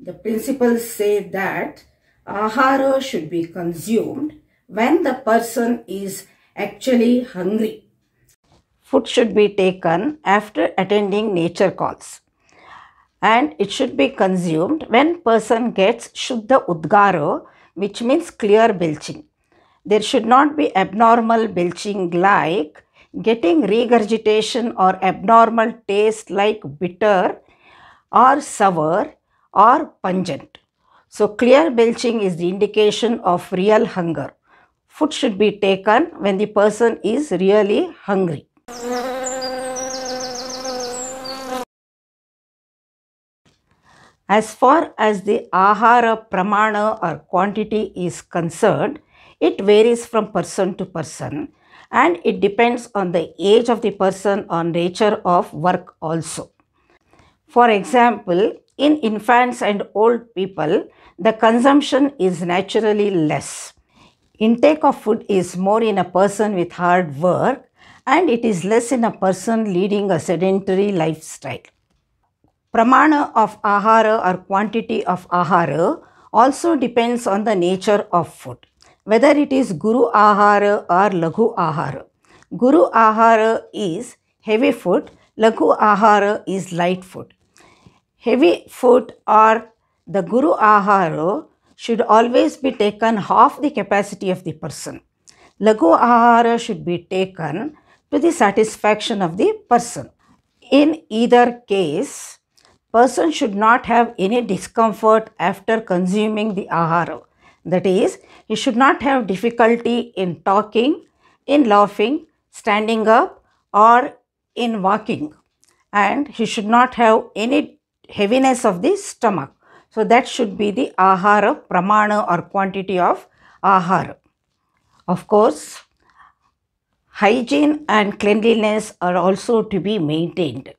The principles say that ahara should be consumed when the person is actually hungry. Food should be taken after attending nature calls and it should be consumed when person gets shuddha udgaro which means clear belching. There should not be abnormal belching like getting regurgitation or abnormal taste like bitter or sour or pungent. So clear belching is the indication of real hunger. Food should be taken when the person is really hungry. As far as the ahara pramana or quantity is concerned, it varies from person to person and it depends on the age of the person or nature of work also. For example, in infants and old people, the consumption is naturally less. Intake of food is more in a person with hard work and it is less in a person leading a sedentary lifestyle. Pramana of ahara or quantity of ahara also depends on the nature of food whether it is Guru Ahara or Laghu Ahara. Guru Ahara is heavy food, Laghu Ahara is light food. Heavy food or the Guru Ahara should always be taken half the capacity of the person. Laghu Ahara should be taken to the satisfaction of the person. In either case, person should not have any discomfort after consuming the ahara. That is, you should not have difficulty in talking, in laughing, standing up or in walking. And he should not have any heaviness of the stomach. So that should be the ahara, pramana or quantity of ahara. Of course, hygiene and cleanliness are also to be maintained.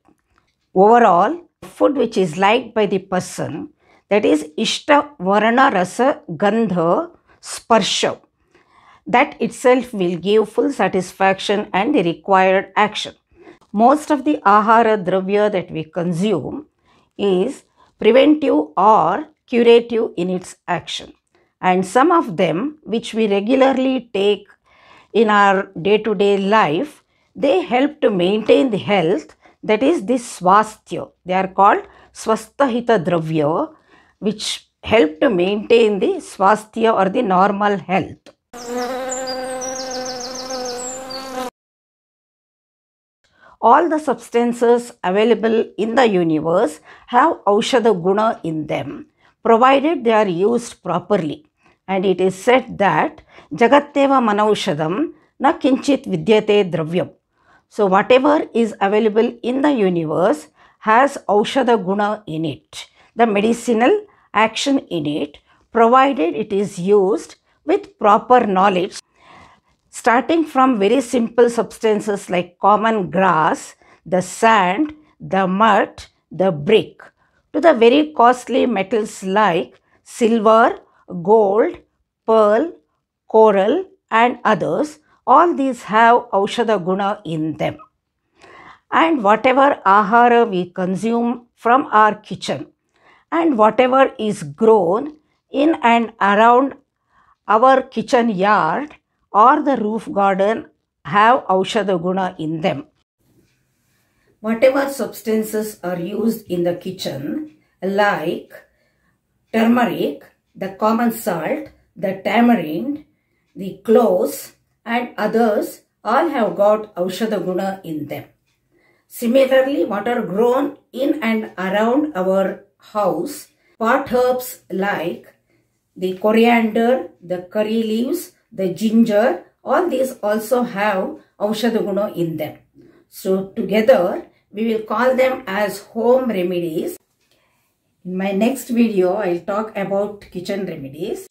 Overall, food which is liked by the person that is Ishta varana Rasa Gandha sparsa That itself will give full satisfaction and required action. Most of the Ahara Dravya that we consume is preventive or curative in its action. And some of them which we regularly take in our day-to-day life, they help to maintain the health that is this swasthya. They are called swasthahita dravya which help to maintain the swasthya or the normal health. All the substances available in the universe have Aushadha Guna in them, provided they are used properly. And it is said that Jagatteva Manaushadam na kinchit vidyate dravyam. So whatever is available in the universe has Aushadha Guna in it the medicinal action in it provided it is used with proper knowledge starting from very simple substances like common grass, the sand, the mud, the brick to the very costly metals like silver, gold, pearl, coral and others all these have aushadha guna in them and whatever ahara we consume from our kitchen and whatever is grown in and around our kitchen yard or the roof garden have Aushadha Guna in them. Whatever substances are used in the kitchen like turmeric, the common salt, the tamarind, the cloves and others all have got Aushadha Guna in them. Similarly, what are grown in and around our house, pot herbs like the coriander, the curry leaves, the ginger, all these also have Aushadaguna in them. So together, we will call them as home remedies. In my next video, I'll talk about kitchen remedies.